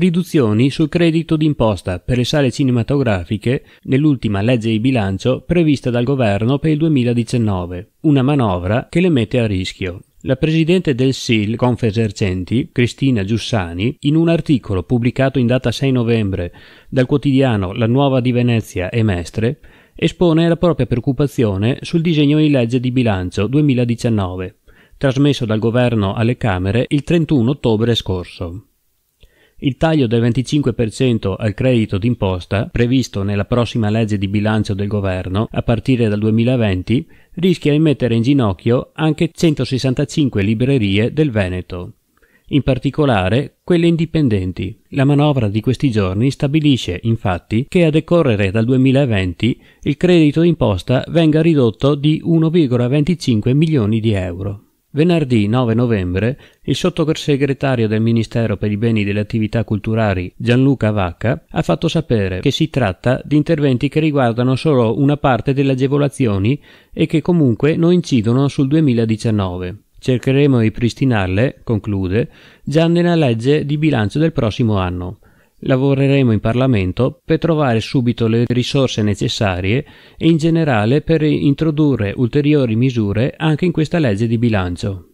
riduzioni sul credito d'imposta per le sale cinematografiche nell'ultima legge di bilancio prevista dal governo per il 2019, una manovra che le mette a rischio. La presidente del SIL Confesercenti, Cristina Giussani, in un articolo pubblicato in data 6 novembre dal quotidiano La Nuova di Venezia e Mestre, espone la propria preoccupazione sul disegno di legge di bilancio 2019, trasmesso dal governo alle Camere il 31 ottobre scorso. Il taglio del 25% al credito d'imposta, previsto nella prossima legge di bilancio del governo a partire dal 2020, rischia di mettere in ginocchio anche 165 librerie del Veneto in particolare quelle indipendenti. La manovra di questi giorni stabilisce infatti che a decorrere dal 2020 il credito d'imposta venga ridotto di 1,25 milioni di euro. Venerdì 9 novembre il sottosegretario del Ministero per i beni e le attività culturali Gianluca Vacca ha fatto sapere che si tratta di interventi che riguardano solo una parte delle agevolazioni e che comunque non incidono sul 2019. Cercheremo di pristinarle, conclude, già nella legge di bilancio del prossimo anno. Lavoreremo in Parlamento per trovare subito le risorse necessarie e in generale per introdurre ulteriori misure anche in questa legge di bilancio.